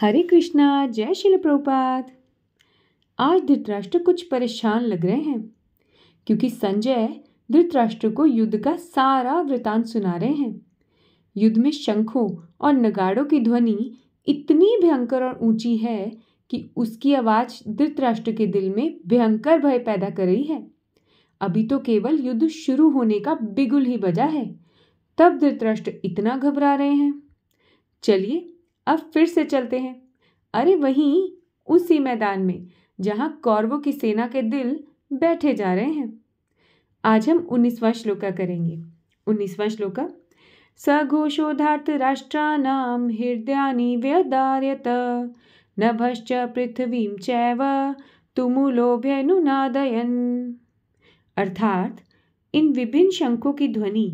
हरे कृष्णा जय शिल प्रभुपाद आज धृतराष्ट्र कुछ परेशान लग रहे हैं क्योंकि संजय धृतराष्ट्र को युद्ध का सारा वृतांत सुना रहे हैं युद्ध में शंखों और नगाड़ों की ध्वनि इतनी भयंकर और ऊंची है कि उसकी आवाज़ धृतराष्ट्र के दिल में भयंकर भय पैदा कर रही है अभी तो केवल युद्ध शुरू होने का बिगुल ही बजा है तब धृतराष्ट्र इतना घबरा रहे हैं चलिए अब फिर से चलते हैं अरे वहीं उसी मैदान में जहाँ कौरवों की सेना के दिल बैठे जा रहे हैं आज हम उन्नीसवा श्लोका करेंगे उन्नीसवा श्लोका सघोषोधार्थ राष्ट्राणाम हृदयानी व्यदार्यत नभश्च पृथ्वीं चैव तुमुलोभ्यनुनादयन् अर्थात इन विभिन्न शंखों की ध्वनि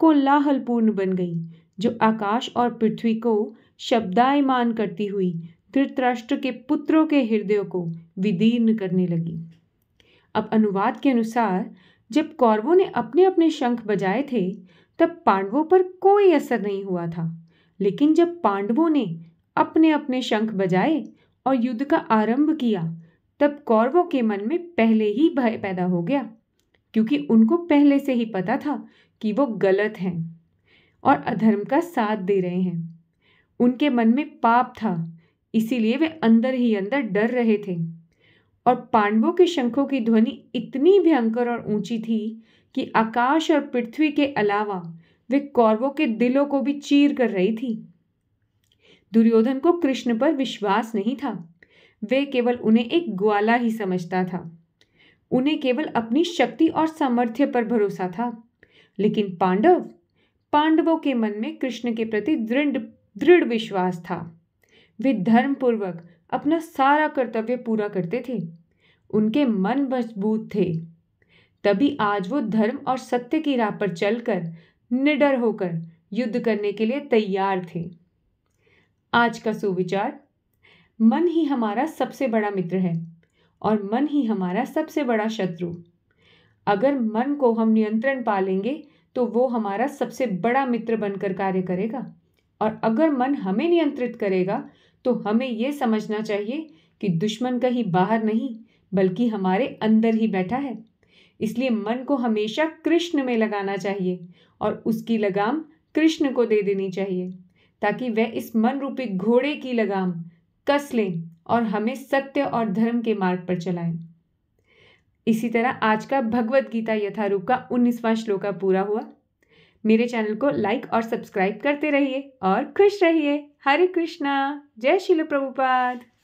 कोलाहलपूर्ण बन गई जो आकाश और पृथ्वी को शब्दायमान करती हुई धृतराष्ट्र के पुत्रों के हृदयों को विदीर्ण करने लगी अब अनुवाद के अनुसार जब कौरवों ने अपने अपने शंख बजाए थे तब पांडवों पर कोई असर नहीं हुआ था लेकिन जब पांडवों ने अपने अपने शंख बजाए और युद्ध का आरंभ किया तब कौरवों के मन में पहले ही भय पैदा हो गया क्योंकि उनको पहले से ही पता था कि वो गलत हैं और अधर्म का साथ दे रहे हैं उनके मन में पाप था इसीलिए वे अंदर ही अंदर डर रहे थे और पांडवों के शंखों की ध्वनि इतनी भयंकर और ऊंची थी कि आकाश और पृथ्वी के अलावा वे कौरवों के दिलों को भी चीर कर रही थी दुर्योधन को कृष्ण पर विश्वास नहीं था वे केवल उन्हें एक ग्वाला ही समझता था उन्हें केवल अपनी शक्ति और सामर्थ्य पर भरोसा था लेकिन पांडव पांडवों के मन में कृष्ण के प्रति दृढ़ दृढ़ विश्वास था वे धर्मपूर्वक अपना सारा कर्तव्य पूरा करते थे उनके मन मजबूत थे तभी आज वो धर्म और सत्य की राह पर चलकर निडर होकर युद्ध करने के लिए तैयार थे आज का सुविचार मन ही हमारा सबसे बड़ा मित्र है और मन ही हमारा सबसे बड़ा शत्रु अगर मन को हम नियंत्रण पालेंगे लेंगे तो वो हमारा सबसे बड़ा मित्र बनकर कार्य करेगा और अगर मन हमें नियंत्रित करेगा तो हमें ये समझना चाहिए कि दुश्मन कहीं बाहर नहीं बल्कि हमारे अंदर ही बैठा है इसलिए मन को हमेशा कृष्ण में लगाना चाहिए और उसकी लगाम कृष्ण को दे देनी चाहिए ताकि वह इस मन रूपी घोड़े की लगाम कस लें और हमें सत्य और धर्म के मार्ग पर चलाएं इसी तरह आज का भगवत गीता यथारूप का उन्नीसवां श्लोका पूरा हुआ मेरे चैनल को लाइक और सब्सक्राइब करते रहिए और खुश रहिए हरे कृष्णा जय शिल प्रभुपाद